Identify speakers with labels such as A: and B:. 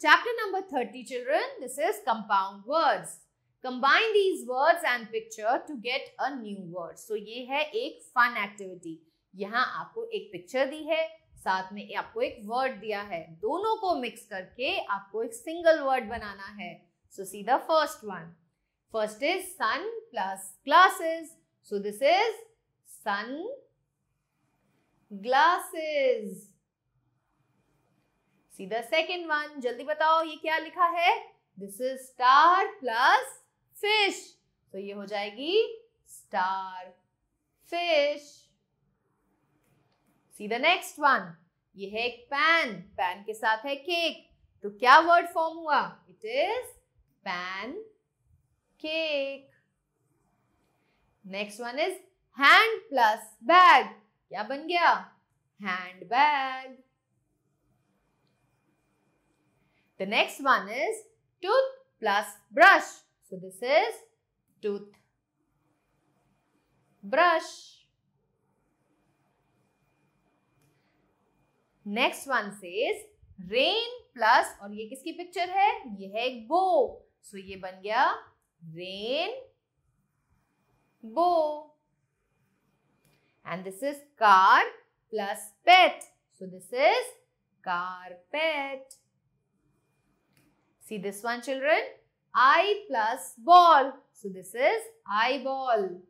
A: Chapter number 30 children, this is compound words. Combine these words and picture to get a new word. So ये है एक fun activity. यहाँ आपको एक picture दी है साथ में आपको एक word दिया है दोनों को mix करके आपको एक single word बनाना है So see the first one. First is sun plus glasses. So this is sun glasses. See the second one जल्दी बताओ ये क्या लिखा है this is star plus fish तो ये हो जाएगी star fish see the next one ये है एक पैन पैन के साथ है केक तो क्या वर्ड फॉर्म हुआ it is pan cake next one is hand plus bag क्या बन गया hand bag The next one is tooth plus brush. So this is tooth brush. Next one says rain plus और ये किसकी picture है ये है गो सो so ये बन गया rainbow and this is car plus pet so this is carpet See this one children? Eye plus ball. So this is eyeball.